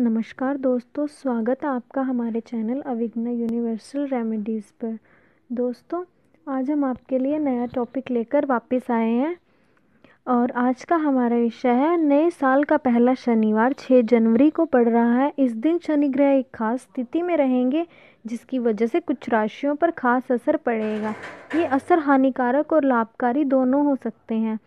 नमस्कार दोस्तों स्वागत है आपका हमारे चैनल अविघ्न यूनिवर्सल रेमेडीज़ पर दोस्तों आज हम आपके लिए नया टॉपिक लेकर वापस आए हैं और आज का हमारा विषय है नए साल का पहला शनिवार 6 जनवरी को पड़ रहा है इस दिन शनि ग्रह एक खास स्थिति में रहेंगे जिसकी वजह से कुछ राशियों पर खास असर पड़ेगा ये असर हानिकारक और लाभकारी दोनों हो सकते हैं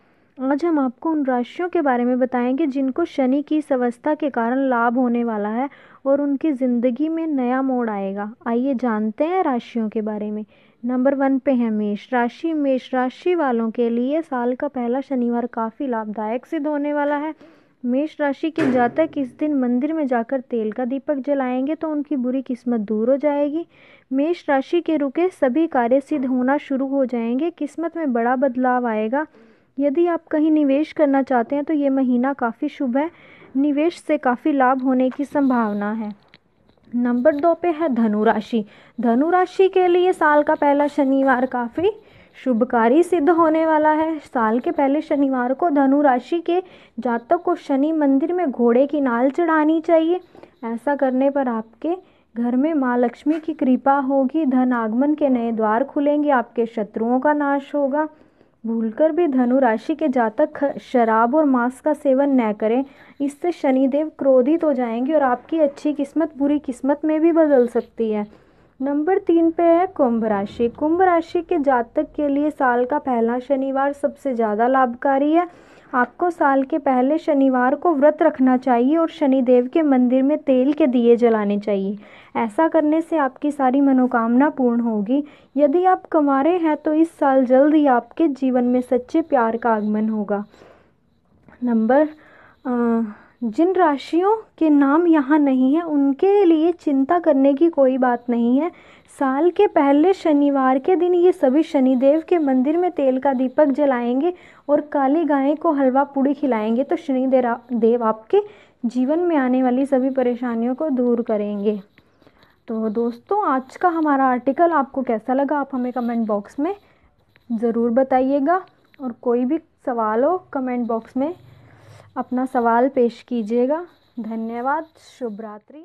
आज हम आपको उन राशियों के बारे में बताएंगे जिनको शनि की इस अवस्था के कारण लाभ होने वाला है और उनकी ज़िंदगी में नया मोड़ आएगा आइए जानते हैं राशियों के बारे में नंबर वन पे है मेष राशि मेष राशि वालों के लिए साल का पहला शनिवार काफ़ी लाभदायक सिद्ध होने वाला है मेष राशि के जातक इस दिन मंदिर में जाकर तेल का दीपक जलाएंगे तो उनकी बुरी किस्मत दूर हो जाएगी मेष राशि के रुके सभी कार्य सिद्ध होना शुरू हो जाएंगे किस्मत में बड़ा बदलाव आएगा यदि आप कहीं निवेश करना चाहते हैं तो ये महीना काफ़ी शुभ है निवेश से काफ़ी लाभ होने की संभावना है नंबर दो पे है धनु राशि धनु राशि के लिए साल का पहला शनिवार काफ़ी शुभकारी सिद्ध होने वाला है साल के पहले शनिवार को धनु राशि के जातक को शनि मंदिर में घोड़े की नाल चढ़ानी चाहिए ऐसा करने पर आपके घर में माँ लक्ष्मी की कृपा होगी धन आगमन के नए द्वार खुलेंगे आपके शत्रुओं का नाश होगा भूलकर भी धनु राशि के जातक शराब और मांस का सेवन न करें इससे शनिदेव क्रोधित हो जाएंगे और आपकी अच्छी किस्मत बुरी किस्मत में भी बदल सकती है नंबर तीन पे है कुंभ राशि कुंभ राशि के जातक के लिए साल का पहला शनिवार सबसे ज़्यादा लाभकारी है आपको साल के पहले शनिवार को व्रत रखना चाहिए और शनिदेव के मंदिर में तेल के दिए जलाने चाहिए ऐसा करने से आपकी सारी मनोकामना पूर्ण होगी यदि आप कमारे हैं तो इस साल जल्द ही आपके जीवन में सच्चे प्यार का आगमन होगा नंबर जिन राशियों के नाम यहाँ नहीं है उनके लिए चिंता करने की कोई बात नहीं है साल के पहले शनिवार के दिन ये सभी शनिदेव के मंदिर में तेल का दीपक जलाएंगे और काली गाय को हलवा पूड़ी खिलाएंगे तो शनिदेव देव आपके जीवन में आने वाली सभी परेशानियों को दूर करेंगे तो दोस्तों आज का हमारा आर्टिकल आपको कैसा लगा आप हमें कमेंट बॉक्स में ज़रूर बताइएगा और कोई भी सवाल हो कमेंट बॉक्स में अपना सवाल पेश कीजिएगा धन्यवाद शुभ रात्रि